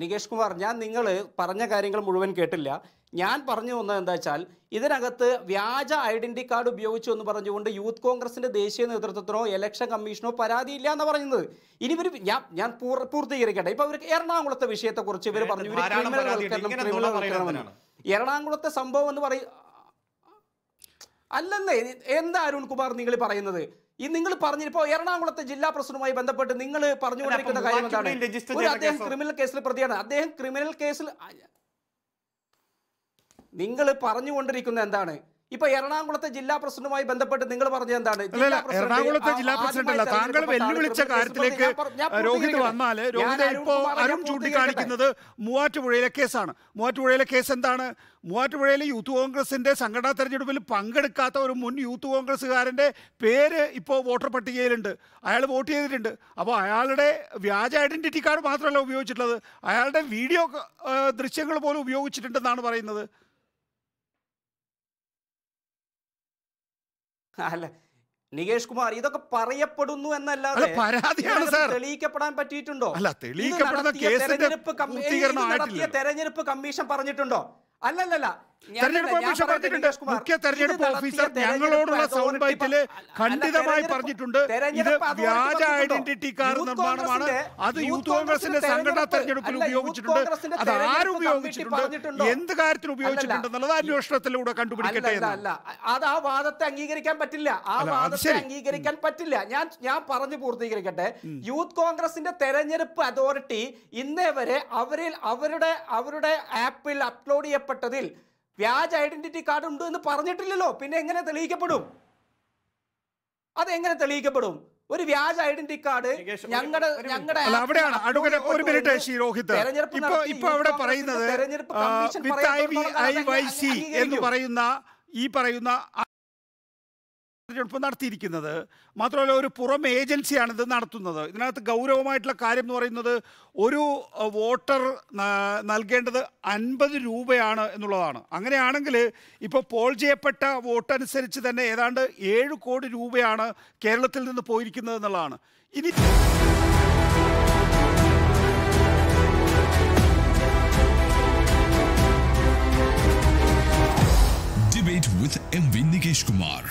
നികേഷ് കുമാർ ഞാൻ നിങ്ങൾ പറഞ്ഞ കാര്യങ്ങൾ മുഴുവൻ കേട്ടില്ല ഞാൻ പറഞ്ഞു വന്നത് എന്താ വെച്ചാൽ ഇതിനകത്ത് വ്യാജ ഐഡന്റി കാർഡ് ഉപയോഗിച്ചു എന്ന് പറഞ്ഞുകൊണ്ട് യൂത്ത് കോൺഗ്രസിന്റെ ദേശീയ നേതൃത്വത്തിനോ ഇലക്ഷൻ കമ്മീഷനോ പരാതിയില്ല എന്ന് പറയുന്നത് ഇനി ഇവർ ഞാൻ ഞാൻ പൂർത്തീകരിക്കട്ടെ ഇപ്പൊ അവർക്ക് എറണാകുളത്തെ വിഷയത്തെക്കുറിച്ച് ഇവർ പറഞ്ഞു എറണാകുളത്തെ സംഭവം എന്ന് പറയും അല്ലെന്നേ എന്താ അരുൺ കുമാർ നിങ്ങൾ പറയുന്നത് ഈ നിങ്ങൾ പറഞ്ഞിപ്പോ എറണാകുളത്തെ ജില്ലാ പ്രസിഡന്റുമായി ബന്ധപ്പെട്ട് നിങ്ങൾ പറഞ്ഞുകൊണ്ടിരിക്കുന്ന കാര്യം എന്താണ് ഒരു അദ്ദേഹം ക്രിമിനൽ കേസിൽ പ്രതിയാണ് അദ്ദേഹം ക്രിമിനൽ കേസിൽ നിങ്ങൾ പറഞ്ഞുകൊണ്ടിരിക്കുന്ന എന്താണ് ഇപ്പൊ എറണാകുളത്തെ ജില്ലാ പ്രസിഡന്റുമായി ബന്ധപ്പെട്ട് നിങ്ങൾ പറഞ്ഞത് എന്താണ് എറണാകുളത്തെ ജില്ലാ പ്രസിഡന്റ് അല്ല താങ്കൾ വെല്ലുവിളിച്ച കാര്യത്തിലേക്ക് രോഹിത് വന്നാല് രോഹിത് ഇപ്പോ അരുൺ ചൂണ്ടിക്കാണിക്കുന്നത് മൂവാറ്റുപുഴയിലെ കേസാണ് മൂവാറ്റുപുഴയിലെ കേസ് എന്താണ് മൂവാറ്റുപുഴയിലെ യൂത്ത് കോൺഗ്രസിന്റെ സംഘടനാ തെരഞ്ഞെടുപ്പിൽ പങ്കെടുക്കാത്ത ഒരു മുൻ യൂത്ത് കോൺഗ്രസ്സുകാരന്റെ പേര് ഇപ്പോൾ വോട്ടർ പട്ടികയിലുണ്ട് അയാൾ വോട്ട് ചെയ്തിട്ടുണ്ട് അപ്പോൾ അയാളുടെ വ്യാജ ഐഡന്റിറ്റി കാർഡ് മാത്രമല്ല ഉപയോഗിച്ചിട്ടുള്ളത് അയാളുടെ വീഡിയോ ദൃശ്യങ്ങൾ പോലും ഉപയോഗിച്ചിട്ടുണ്ടെന്നാണ് പറയുന്നത് അല്ല നികേഷ് കുമാർ ഇതൊക്കെ പറയപ്പെടുന്നു എന്നല്ലാതെ പരാതിയാണ് സാർ തെളിയിക്കപ്പെടാൻ പറ്റിയിട്ടുണ്ടോ അല്ല തെളിയിക്കപ്പെടുന്ന തെരഞ്ഞെടുപ്പ് കമ്മീഷൻ പറഞ്ഞിട്ടുണ്ടോ അല്ലല്ലല്ല തെരഞ്ഞെടുപ്പ് കമ്മീഷൻ പറഞ്ഞിട്ടുണ്ട് മുഖ്യ തെരഞ്ഞെടുപ്പ് ഓഫീസർ ഞങ്ങളോടുള്ള സൗണ്ട് ബൈറ്റില് ഖണ്ഡിതമായി പറഞ്ഞിട്ടുണ്ട് ഇത് വ്യാജ ഐഡന്റിറ്റി കാർഡ് നിർമ്മാണമാണ് അത് യൂത്ത് കോൺഗ്രസിന്റെ സംഘടനാ തെരഞ്ഞെടുപ്പിൽ ഉപയോഗിച്ചിട്ടുണ്ട് അത് ആരും ഉപയോഗിച്ചിട്ടുണ്ട് എന്ത് കാര്യത്തിൽ ഉപയോഗിച്ചിട്ടുണ്ട് അന്വേഷണത്തിലൂടെ കണ്ടുപിടിക്കട്ടെ അത് ആ വാദത്തെ അംഗീകരിക്കാൻ പറ്റില്ല ആ വാദത്തെ അംഗീകരിക്കാൻ പറ്റില്ല ഞാൻ ഞാൻ പറഞ്ഞു പൂർത്തീകരിക്കട്ടെ യൂത്ത് കോൺഗ്രസിന്റെ തെരഞ്ഞെടുപ്പ് അതോറിറ്റി ഇന്നേ വരെ അവരിൽ അവരുടെ അവരുടെ ആപ്പിൽ അപ്ലോഡ് ചെയ്യപ്പെട്ടതിൽ വ്യാജ ഐഡന്റിറ്റി കാർഡ് ഉണ്ട് എന്ന് പറഞ്ഞിട്ടില്ലല്ലോ പിന്നെ എങ്ങനെ തെളിയിക്കപ്പെടും അതെങ്ങനെ തെളിയിക്കപ്പെടും ഒരു വ്യാജ ഐഡന്റിറ്റി കാർഡ് ഞങ്ങളുടെ ഞങ്ങളുടെ അവിടെയാണ് അടുക്കര ഒരു മിനിറ്റ് അവിടെ പറയുന്നത് എന്ന് പറയുന്ന ഈ പറയുന്ന തെരഞ്ഞെടുപ്പ് നടത്തിയിരിക്കുന്നത് മാത്രമല്ല ഒരു പുറം ഏജൻസിയാണ് ഇത് നടത്തുന്നത് ഇതിനകത്ത് ഗൗരവമായിട്ടുള്ള കാര്യം എന്ന് പറയുന്നത് ഒരു വോട്ടർ നൽകേണ്ടത് അൻപത് രൂപയാണ് എന്നുള്ളതാണ് അങ്ങനെയാണെങ്കിൽ ഇപ്പോൾ പോൾ ചെയ്യപ്പെട്ട വോട്ടനുസരിച്ച് തന്നെ ഏതാണ്ട് ഏഴ് കോടി രൂപയാണ് കേരളത്തിൽ നിന്ന് പോയിരിക്കുന്നത് എന്നുള്ളതാണ് ഇനി with MV Nikesh Kumar.